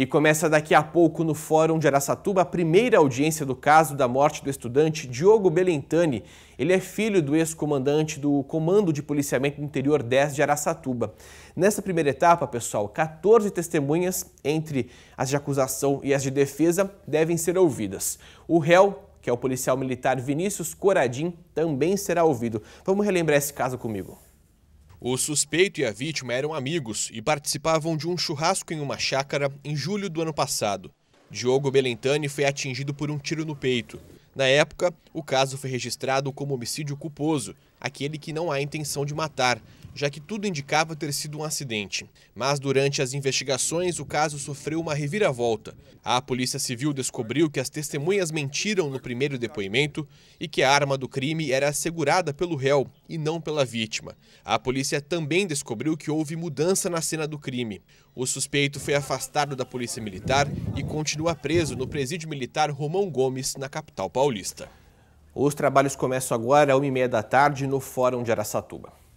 E começa daqui a pouco no Fórum de Aracatuba a primeira audiência do caso da morte do estudante Diogo Belentani. Ele é filho do ex-comandante do Comando de Policiamento do Interior 10 de Aracatuba. Nessa primeira etapa, pessoal, 14 testemunhas, entre as de acusação e as de defesa, devem ser ouvidas. O réu, que é o policial militar Vinícius Coradim, também será ouvido. Vamos relembrar esse caso comigo. O suspeito e a vítima eram amigos e participavam de um churrasco em uma chácara em julho do ano passado. Diogo Belentani foi atingido por um tiro no peito. Na época, o caso foi registrado como homicídio culposo, aquele que não há intenção de matar, já que tudo indicava ter sido um acidente. Mas durante as investigações, o caso sofreu uma reviravolta. A Polícia Civil descobriu que as testemunhas mentiram no primeiro depoimento e que a arma do crime era assegurada pelo réu e não pela vítima. A polícia também descobriu que houve mudança na cena do crime. O suspeito foi afastado da Polícia Militar e continua preso no presídio militar Romão Gomes, na capital paulista. Os trabalhos começam agora, às 1h30 da tarde, no Fórum de Araçatuba.